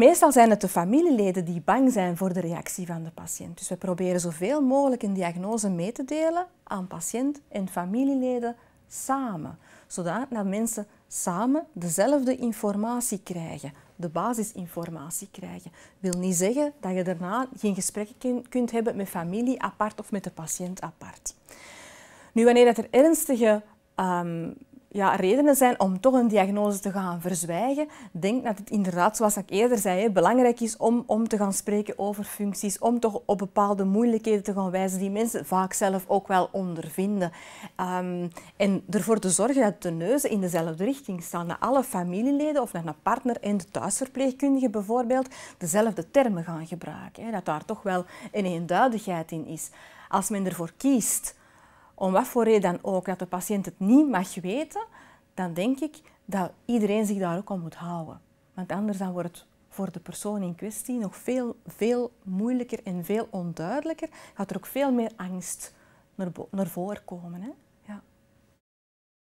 Meestal zijn het de familieleden die bang zijn voor de reactie van de patiënt. Dus we proberen zoveel mogelijk een diagnose mee te delen aan patiënt en familieleden samen. Zodat mensen samen dezelfde informatie krijgen, de basisinformatie krijgen. Dat wil niet zeggen dat je daarna geen gesprekken kunt hebben met familie apart of met de patiënt apart. Nu, wanneer dat er ernstige um, ja, redenen zijn om toch een diagnose te gaan verzwijgen. Denk dat het inderdaad, zoals ik eerder zei, belangrijk is om, om te gaan spreken over functies, om toch op bepaalde moeilijkheden te gaan wijzen die mensen vaak zelf ook wel ondervinden. Um, en ervoor te zorgen dat de neuzen in dezelfde richting staan, naar alle familieleden of naar een partner en de thuisverpleegkundige bijvoorbeeld dezelfde termen gaan gebruiken. Hè, dat daar toch wel een eenduidigheid in is. Als men ervoor kiest om wat voor reden dan ook, dat de patiënt het niet mag weten, dan denk ik dat iedereen zich daar ook om moet houden. Want anders dan wordt het voor de persoon in kwestie nog veel, veel moeilijker en veel onduidelijker. Gaat er ook veel meer angst naar, voren komen. Hè?